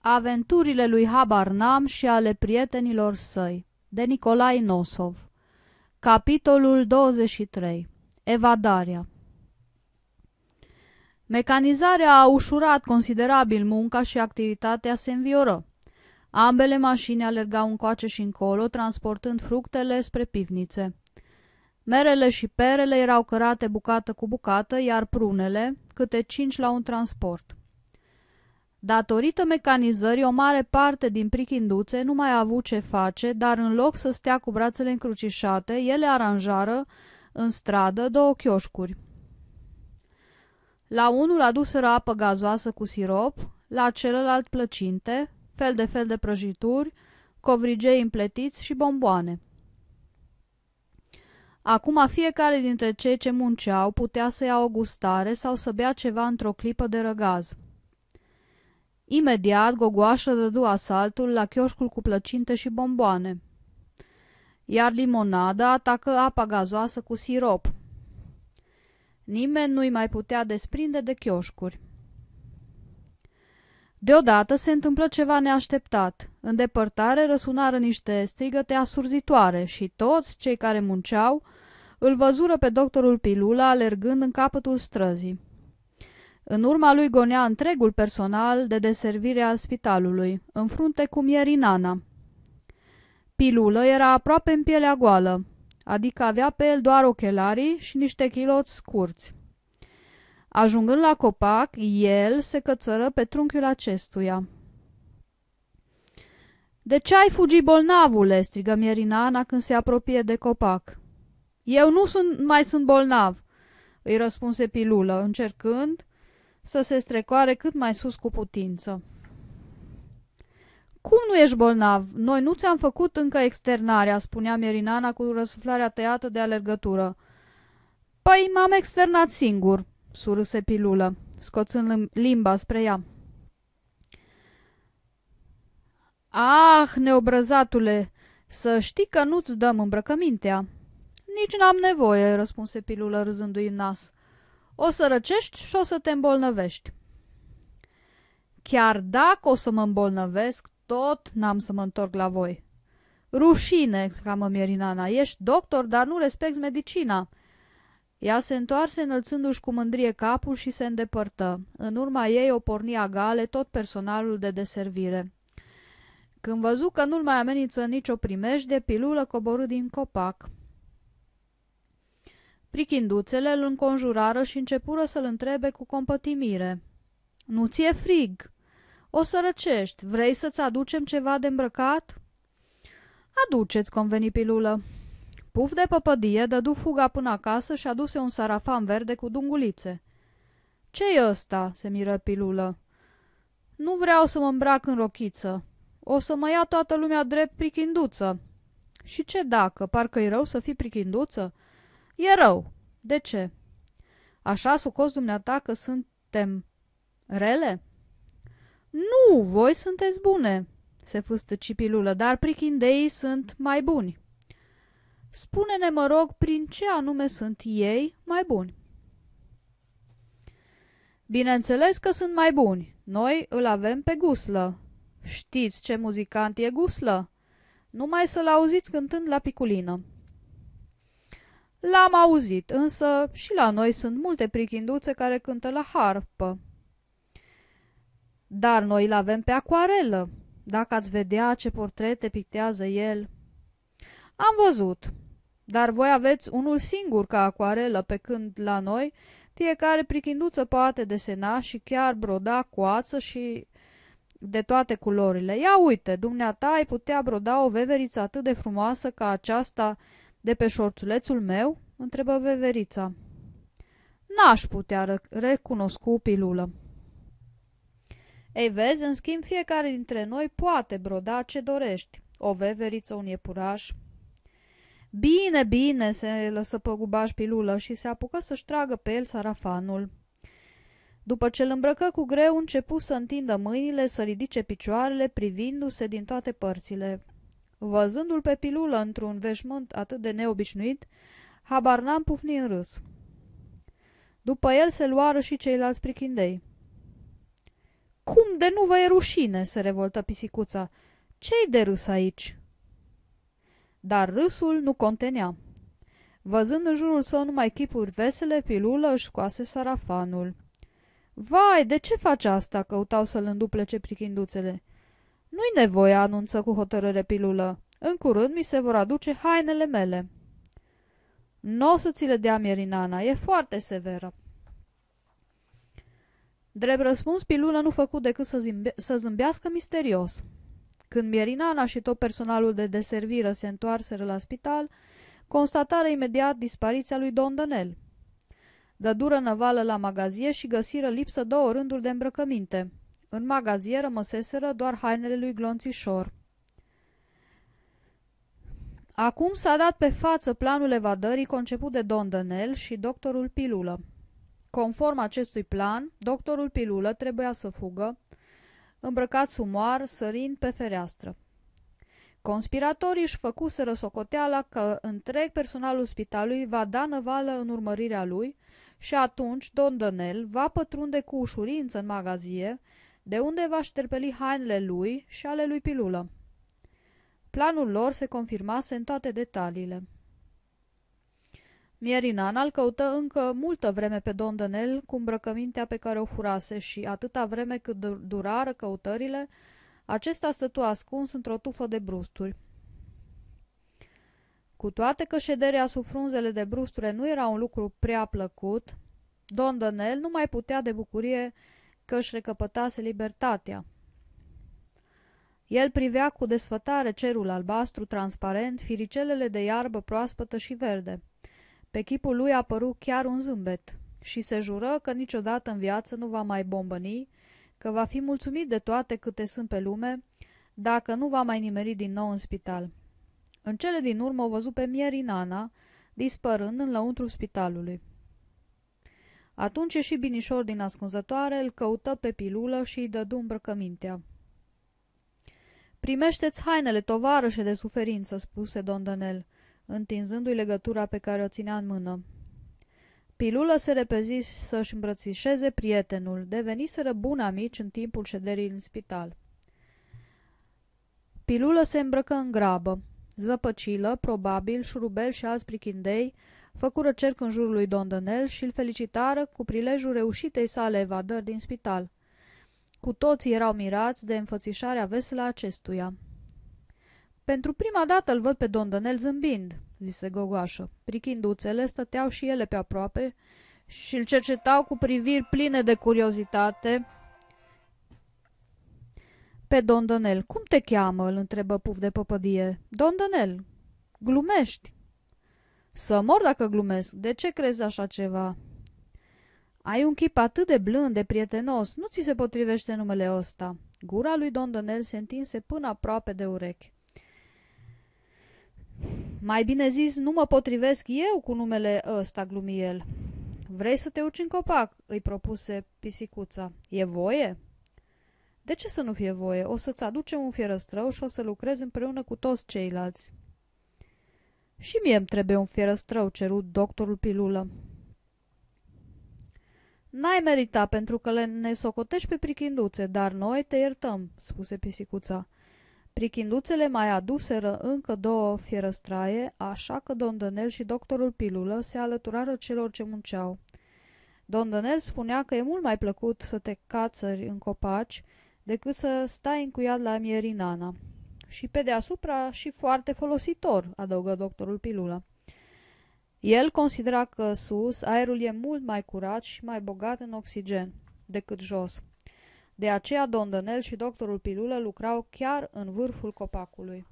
Aventurile lui Habarnam și ale prietenilor săi de Nicolai Nosov Capitolul 23 Evadarea Mecanizarea a ușurat considerabil munca și activitatea se învioră. Ambele mașini alergau încoace și încolo, transportând fructele spre pivnițe. Merele și perele erau cărate bucată cu bucată, iar prunele, câte cinci la un transport. Datorită mecanizării, o mare parte din prichinduțe nu mai a avut ce face, dar în loc să stea cu brațele încrucișate, ele aranjară în stradă două chioșcuri. La unul aduseră apă gazoasă cu sirop, la celălalt plăcinte, fel de fel de prăjituri, covrigei împletiți și bomboane. Acum fiecare dintre cei ce munceau putea să ia o gustare sau să bea ceva într-o clipă de răgaz. Imediat, Gogoașă dădu asaltul la chioșcul cu plăcinte și bomboane, iar limonada atacă apa gazoasă cu sirop. Nimeni nu-i mai putea desprinde de chioșcuri. Deodată se întâmplă ceva neașteptat. În depărtare răsunară niște strigăte asurzitoare și toți cei care munceau îl văzură pe doctorul Pilula alergând în capătul străzii. În urma lui gonea întregul personal de deservire al spitalului, în frunte cu mierinana. Pilulă era aproape în pielea goală, adică avea pe el doar ochelarii și niște chiloți scurți. Ajungând la copac, el se cățără pe trunchiul acestuia. De ce ai fugit bolnavule?" strigă Mierinana când se apropie de copac. Eu nu sunt, mai sunt bolnav," îi răspunse Pilulă, încercând să se strecoare cât mai sus cu putință. Cum nu ești bolnav? Noi nu ți-am făcut încă externarea, spunea Merinana cu răsuflarea tăiată de alergătură. Păi m-am externat singur, surâse pilulă, scoțând limba spre ea. Ah, neobrăzatule, să știi că nu-ți dăm îmbrăcămintea. Nici n-am nevoie, răspunse pilulă râzându-i nas o să răcești și o să te îmbolnăvești. Chiar dacă o să mă îmbolnăvesc, tot n-am să mă întorc la voi. Rușine, exclamă Mierinana, ești doctor, dar nu respecti medicina. Ea se întoarse înălțându-și cu mândrie capul și se îndepărtă. În urma ei o pornia gale tot personalul de deservire. Când văzu că nu-l mai amenință nicio primejde, pilulă coborâ din copac. Prichinduțele îl înconjurară și începură să-l întrebe cu compătimire. Nu ți-e frig? O să răcești. Vrei să-ți aducem ceva de îmbrăcat?" Aduceți," conveni pilulă. Puf de păpădie dădu fuga până acasă și aduse un sarafan verde cu dungulițe. Ce-i ăsta?" se miră pilulă. Nu vreau să mă îmbrac în rochiță. O să mă ia toată lumea drept prichinduță." Și ce dacă? Parcă-i rău să fii prichinduță?" E rău. De ce? Așa sucos dumneata că suntem rele? Nu, voi sunteți bune, se fustă cipilulă, dar prichindeii sunt mai buni. Spune-ne, mă rog, prin ce anume sunt ei mai buni. Bineînțeles că sunt mai buni. Noi îl avem pe guslă. Știți ce muzicant e guslă? Numai să-l auziți cântând la piculină. L-am auzit, însă și la noi sunt multe prichinduțe care cântă la harpă. Dar noi îl avem pe acuarelă, Dacă ați vedea ce portrete pictează el. Am văzut, dar voi aveți unul singur ca acuarelă, pe când la noi fiecare prichinduță poate desena și chiar broda coață și de toate culorile. Ia uite, dumneata ai putea broda o veveriță atât de frumoasă ca aceasta de pe șorțulețul meu?" întrebă veverița. N-aș putea, recunoscu pilulă. Ei vezi, în schimb, fiecare dintre noi poate broda ce dorești. O veveriță, un iepuraș. Bine, bine, se lăsă păgubaș pilulă și se apucă să-și tragă pe el sarafanul. După ce îl îmbrăcă cu greu, începu să întindă mâinile, să ridice picioarele, privindu-se din toate părțile. Văzându-l pe pilulă într-un veșmânt atât de neobișnuit, habar n-am pufni în râs. După el se luară și ceilalți prichindei. Cum de nu vă e rușine?" se revoltă pisicuța. Ce-i de râs aici?" Dar râsul nu contenea. Văzând în jurul său numai chipuri vesele, pilulă își scoase sarafanul. Vai, de ce face asta?" căutau să-l înduplece prichinduțele. Nu-i nevoie, anunță cu hotărâre pilulă. În curând mi se vor aduce hainele mele. Nu o să ți le dea Mierinana, e foarte severă. Drept răspuns, pilulă nu făcut decât să, zimbe- să zâmbească misterios. Când Mierinana și tot personalul de deservire se întoarseră la spital, constatară imediat dispariția lui Don Dănel. dură năvală la magazie și găsiră lipsă două rânduri de îmbrăcăminte – în magazie rămăseseră doar hainele lui Glonțișor. Acum s-a dat pe față planul evadării conceput de Don Dănel și doctorul Pilulă. Conform acestui plan, doctorul Pilulă trebuia să fugă, îmbrăcat sumoar, sărind pe fereastră. Conspiratorii își făcuseră socoteala că întreg personalul spitalului va da năvală în urmărirea lui și atunci Don Dănel va pătrunde cu ușurință în magazie, de unde va șterpeli hainele lui și ale lui Pilulă. Planul lor se confirmase în toate detaliile. Mierinan îl căută încă multă vreme pe Don Dănel cu îmbrăcămintea pe care o furase și, atâta vreme cât durară căutările, acesta stătu ascuns într-o tufă de brusturi. Cu toate că șederea sub frunzele de brusture nu era un lucru prea plăcut, Don Dănel nu mai putea de bucurie că își recăpătase libertatea. El privea cu desfătare cerul albastru transparent, firicelele de iarbă proaspătă și verde. Pe chipul lui apăru chiar un zâmbet și se jură că niciodată în viață nu va mai bombăni, că va fi mulțumit de toate câte sunt pe lume, dacă nu va mai nimeri din nou în spital. În cele din urmă o văzut pe Mierinana, dispărând în lăuntru spitalului. Atunci și binișor din ascunzătoare îl căută pe pilulă și îi dădu îmbrăcămintea. Primește-ți hainele, tovarășe de suferință," spuse Don Danel, întinzându-i legătura pe care o ținea în mână. Pilulă se repezi să-și îmbrățișeze prietenul, deveniseră bun amici în timpul șederii în spital. Pilulă se îmbrăcă în grabă. Zăpăcilă, probabil, șurubel și alți prichindei făcură cerc în jurul lui Dondonel și îl felicitară cu prilejul reușitei sale evadări din spital. Cu toții erau mirați de înfățișarea veselă a acestuia. Pentru prima dată îl văd pe Dondonel zâmbind, zise Gogoașă. Prichinduțele stăteau și ele pe aproape și îl cercetau cu priviri pline de curiozitate. Pe Dondonel, cum te cheamă? îl întrebă puf de păpădie. Dondonel, glumești? Să mor dacă glumesc. De ce crezi așa ceva? Ai un chip atât de blând, de prietenos. Nu ți se potrivește numele ăsta. Gura lui Donel se întinse până aproape de urechi. Mai bine zis, nu mă potrivesc eu cu numele ăsta, glumi el. Vrei să te urci în copac?" îi propuse pisicuța. E voie?" De ce să nu fie voie? O să-ți aducem un fierăstrău și o să lucrezi împreună cu toți ceilalți." Și mie îmi trebuie un fierăstrău, cerut doctorul pilulă. N-ai merita pentru că le ne socotești pe prichinduțe, dar noi te iertăm, spuse pisicuța. Prichinduțele mai aduseră încă două fierăstraie, așa că Don Dănel și doctorul Pilulă se alăturară celor ce munceau. Don Dănel spunea că e mult mai plăcut să te cațări în copaci decât să stai încuiat la mierinana și pe deasupra și foarte folositor, adăugă doctorul Pilula. El considera că sus aerul e mult mai curat și mai bogat în oxigen decât jos. De aceea Dănel și doctorul Pilulă lucrau chiar în vârful copacului.